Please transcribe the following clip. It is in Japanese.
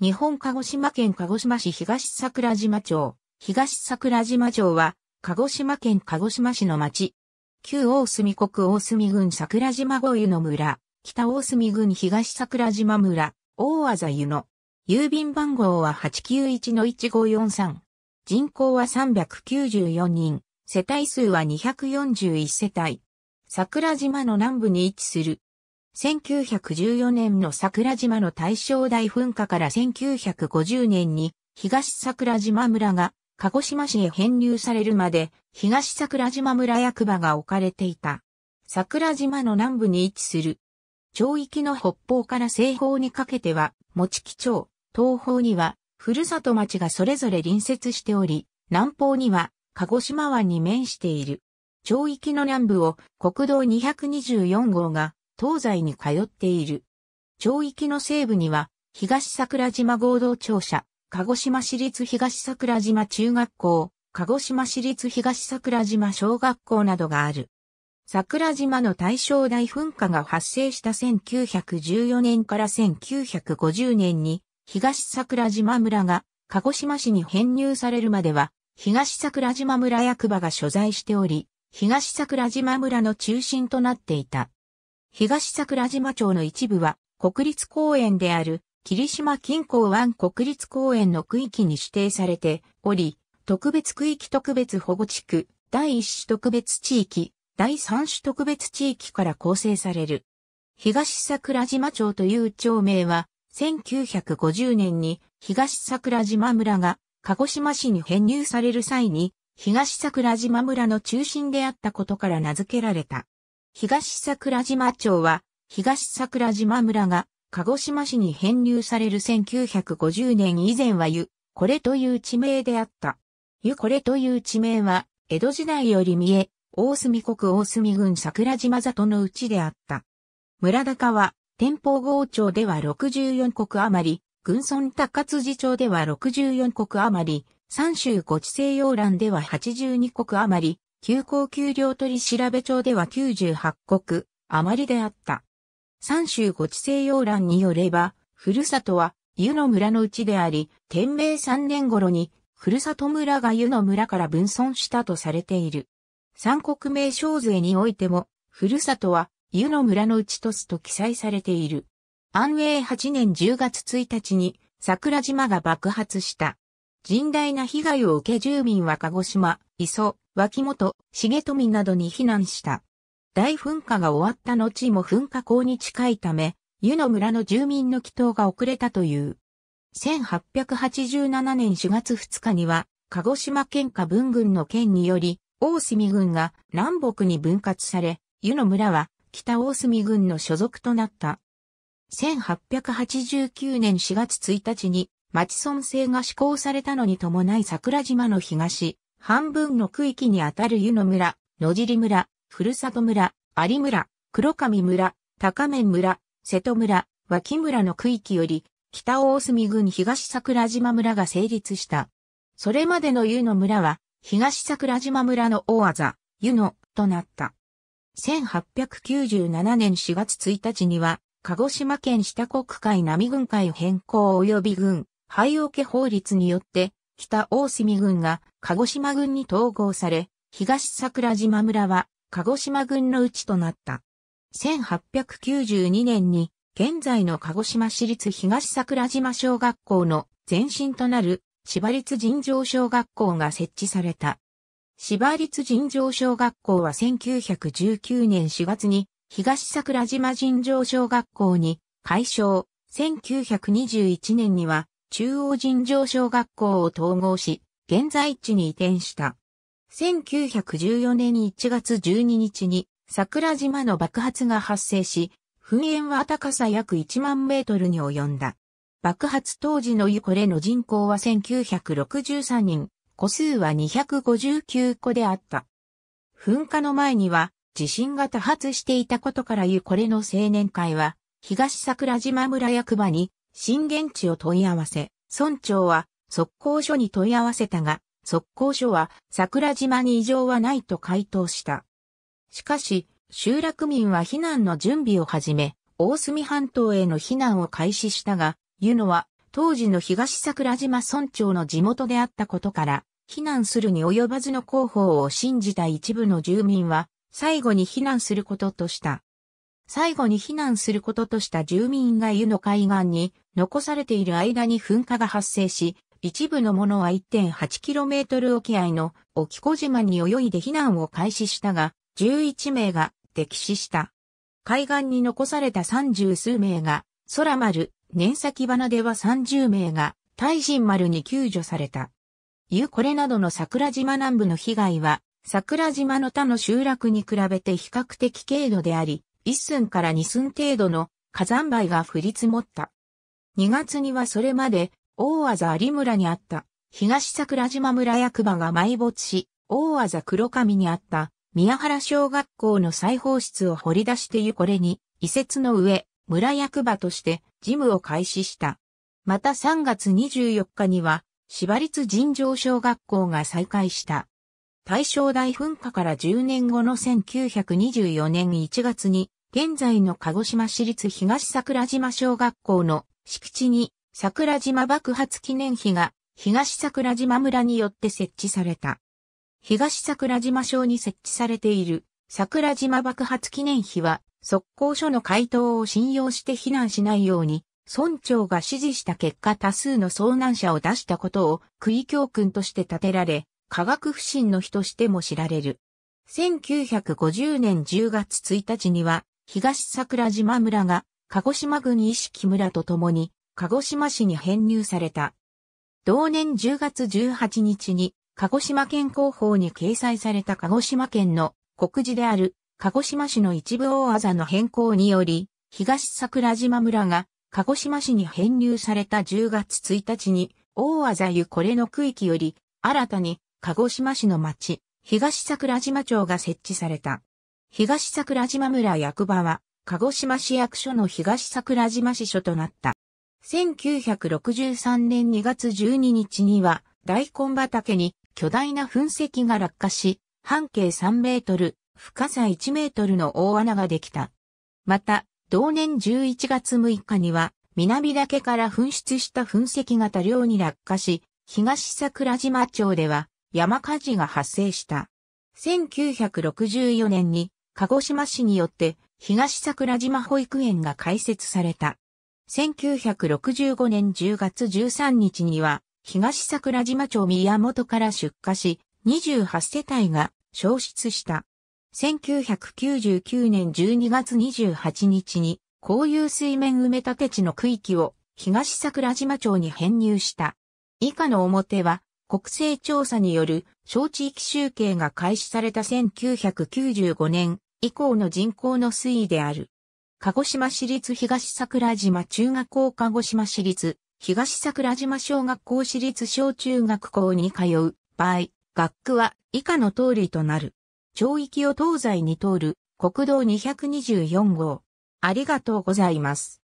日本鹿児島県鹿児島市東桜島町。東桜島町は、鹿児島県鹿児島市の町。旧大隅国大隅郡桜島小湯の村。北大隅郡東桜島村。大ざ湯の。郵便番号は891-1543。人口は394人。世帯数は241世帯。桜島の南部に位置する1914年の桜島の大正大噴火から1950年に東桜島村が鹿児島市へ編入されるまで東桜島村役場が置かれていた。桜島の南部に位置する。町域の北方から西方にかけては、持木町、東方には、ふるさと町がそれぞれ隣接しており、南方には、鹿児島湾に面している。町域の南部を国道224号が東西に通っている。町域の西部には、東桜島合同庁舎、鹿児島市立東桜島中学校、鹿児島市立東桜島小学校などがある。桜島の大正大噴火が発生した1914年から1950年に、東桜島村が鹿児島市に編入されるまでは、東桜島村役場が所在しており、東桜島村の中心となっていた。東桜島町の一部は国立公園である霧島近郊湾国立公園の区域に指定されており、特別区域特別保護地区、第一種特別地域、第三種特別地域から構成される。東桜島町という町名は、1950年に東桜島村が鹿児島市に編入される際に、東桜島村の中心であったことから名付けられた。東桜島町は、東桜島村が、鹿児島市に編入される1950年以前は湯、これという地名であった。湯これという地名は、江戸時代より見え、大隅国大隅郡桜島里のうちであった。村高は、天保郷町では64国余り、郡村高辻町では64国余り、三州五地西洋欄では82国余り、急行給料取調べ帳では98国余りであった。三州ご地西要欄によれば、ふるさとは湯の村のうちであり、天明3年頃に、ふるさと村が湯の村から分村したとされている。三国名称税においても、ふるさとは湯の村のうちとすと記載されている。安永8年10月1日に桜島が爆発した。甚大な被害を受け住民は鹿児島、磯、脇本、重富などに避難した。大噴火が終わった後も噴火口に近いため、湯の村の住民の祈祷が遅れたという。1887年4月2日には、鹿児島県下文軍の県により、大隅軍が南北に分割され、湯の村は北大隅軍の所属となった。1889年4月1日に町村制が施行されたのに伴い桜島の東、半分の区域にあたる湯の村、野尻村、ふるさと村、有村、黒上村、高面村、瀬戸村、脇村の区域より、北大隅郡東桜島村が成立した。それまでの湯の村は、東桜島村の大技、湯野、となった。1897年4月1日には、鹿児島県下国海並軍会変更及び軍、廃王家法律によって、北大隅郡が鹿児島郡に統合され、東桜島村は鹿児島郡のうちとなった。1892年に現在の鹿児島市立東桜島小学校の前身となる芝立尋常小学校が設置された。芝立尋常小学校は1919年4月に東桜島尋常小学校に改称1921年には中央尋常小学校を統合し、現在地に移転した。1914年1月12日に桜島の爆発が発生し、噴煙は高さ約1万メートルに及んだ。爆発当時のユコレの人口は1963人、個数は259個であった。噴火の前には地震が多発していたことからユコレの青年会は、東桜島村役場に震源地を問い合わせ、村長は速攻署に問い合わせたが、速攻署は桜島に異常はないと回答した。しかし、集落民は避難の準備を始め、大隅半島への避難を開始したが、湯野は当時の東桜島村長の地元であったことから、避難するに及ばずの広報を信じた一部の住民は、最後に避難することとした。最後に避難することとした住民が湯の海岸に残されている間に噴火が発生し、一部のものは 1.8km 沖合の沖小島に泳いで避難を開始したが、11名が溺死した。海岸に残された30数名が、空丸、年先花では30名が、大人丸に救助された。湯これなどの桜島南部の被害は、桜島の他の集落に比べて比較的軽度であり、1寸から2寸程度の火山灰が降り積もった。2月にはそれまで大技有村にあった東桜島村役場が埋没し、大技黒上にあった宮原小学校の再放出を掘り出してゆこれに、移設の上、村役場として事務を開始した。また3月24日には、芝立尋常小学校が再開した。大正大噴火から10年後の1924年1月に、現在の鹿児島市立東桜島小学校の敷地に桜島爆発記念碑が東桜島村によって設置された。東桜島省に設置されている桜島爆発記念碑は、速攻書の回答を信用して避難しないように、村長が指示した結果多数の遭難者を出したことを区教訓として建てられ、科学不信の日としても知られる。1950年10月1日には、東桜島村が鹿児島郡意識村とともに鹿児島市に編入された。同年10月18日に鹿児島県広報に掲載された鹿児島県の国字である鹿児島市の一部大技の変更により、東桜島村が鹿児島市に編入された10月1日に大技ゆこれの区域より新たに鹿児島市の町東桜島町が設置された。東桜島村役場は、鹿児島市役所の東桜島支所となった。1963年2月12日には、大根畑に巨大な噴石が落下し、半径3メートル、深さ1メートルの大穴ができた。また、同年11月6日には、南岳から噴出した噴石が多量に落下し、東桜島町では山火事が発生した。1964年に鹿児島市によって東桜島保育園が開設された。1965年10月13日には東桜島町宮本から出荷し28世帯が消失した。1999年12月28日に、公有水面埋め立て地の区域を東桜島町に編入した。以下の表は、国勢調査による小地域集計が開始された1995年以降の人口の推移である。鹿児島市立東桜島中学校鹿児島市立東桜島小学校市立小中学校に通う場合、学区は以下の通りとなる。町域を東西に通る国道224号。ありがとうございます。